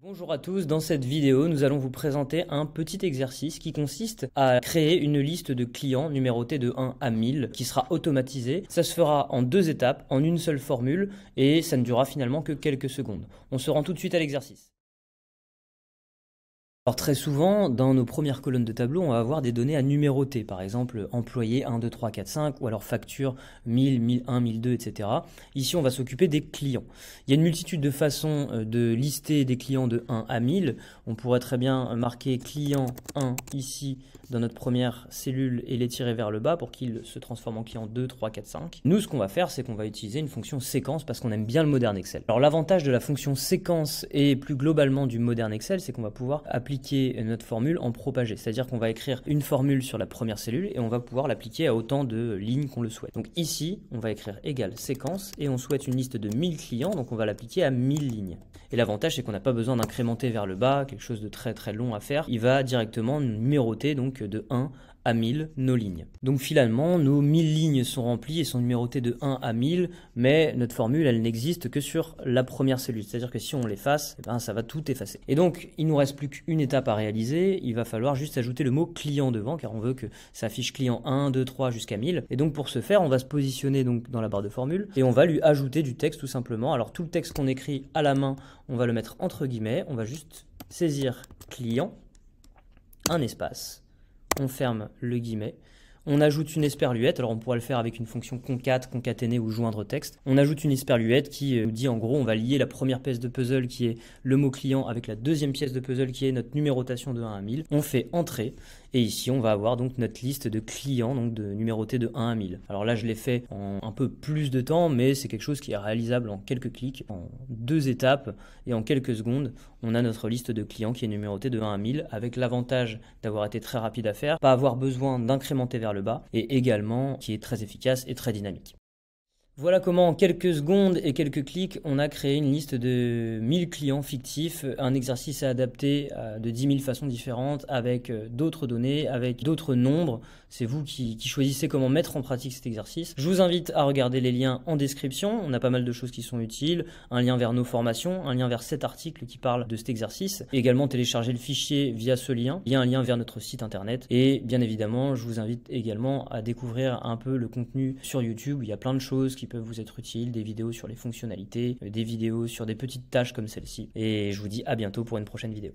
Bonjour à tous, dans cette vidéo nous allons vous présenter un petit exercice qui consiste à créer une liste de clients numérotée de 1 à 1000 qui sera automatisée. Ça se fera en deux étapes, en une seule formule et ça ne durera finalement que quelques secondes. On se rend tout de suite à l'exercice. Alors très souvent, dans nos premières colonnes de tableau, on va avoir des données à numéroter, par exemple employé 1, 2, 3, 4, 5, ou alors facture 1000, 1001, 1002, etc. Ici, on va s'occuper des clients. Il y a une multitude de façons euh, de lister des clients de 1 à 1000. On pourrait très bien marquer client 1 ici dans notre première cellule et l'étirer vers le bas pour qu'il se transforme en client 2, 3, 4, 5. Nous, ce qu'on va faire, c'est qu'on va utiliser une fonction séquence parce qu'on aime bien le moderne Excel. Alors l'avantage de la fonction séquence et plus globalement du moderne Excel, c'est qu'on va pouvoir appliquer notre formule en propagé. C'est-à-dire qu'on va écrire une formule sur la première cellule et on va pouvoir l'appliquer à autant de lignes qu'on le souhaite. Donc ici, on va écrire égal séquence et on souhaite une liste de 1000 clients, donc on va l'appliquer à 1000 lignes. Et l'avantage, c'est qu'on n'a pas besoin d'incrémenter vers le bas, quelque chose de très très long à faire. Il va directement numéroter donc de 1 à 1000 nos lignes. Donc finalement, nos 1000 lignes sont remplies et sont numérotées de 1 à 1000, mais notre formule, elle n'existe que sur la première cellule. C'est-à-dire que si on l'efface, eh ben, ça va tout effacer. Et donc, il nous reste plus qu'une étape à réaliser. Il va falloir juste ajouter le mot client devant, car on veut que ça affiche client 1, 2, 3 jusqu'à 1000. Et donc, pour ce faire, on va se positionner donc dans la barre de formule et on va lui ajouter du texte tout simplement. Alors, tout le texte qu'on écrit à la main, on va le mettre entre guillemets. On va juste saisir client, un espace on ferme le guillemet. On ajoute une esperluette, alors on pourra le faire avec une fonction concat, concaténer ou joindre texte. On ajoute une esperluette qui nous euh, dit en gros on va lier la première pièce de puzzle qui est le mot client avec la deuxième pièce de puzzle qui est notre numérotation de 1 à 1000. On fait entrer et ici, on va avoir donc notre liste de clients, donc de numérotés de 1 à 1000. Alors là, je l'ai fait en un peu plus de temps, mais c'est quelque chose qui est réalisable en quelques clics, en deux étapes et en quelques secondes. On a notre liste de clients qui est numérotée de 1 à 1000 avec l'avantage d'avoir été très rapide à faire, pas avoir besoin d'incrémenter vers le bas et également qui est très efficace et très dynamique. Voilà comment en quelques secondes et quelques clics, on a créé une liste de 1000 clients fictifs, un exercice à adapter euh, de 10 000 façons différentes, avec euh, d'autres données, avec d'autres nombres. C'est vous qui, choisissez comment mettre en pratique cet exercice. Je vous invite à regarder les liens en description, on a pas mal de choses qui sont utiles, un lien vers nos formations, un lien vers cet article qui parle de cet exercice, également télécharger le fichier via ce lien. Il y a un lien vers notre site internet, et bien évidemment, je vous invite également à découvrir un peu le contenu sur YouTube, il y a plein de choses qui peuvent vous être utiles, des vidéos sur les fonctionnalités, euh, des vidéos sur des petites tâches comme celle-ci. Et je vous dis à bientôt pour une prochaine vidéo.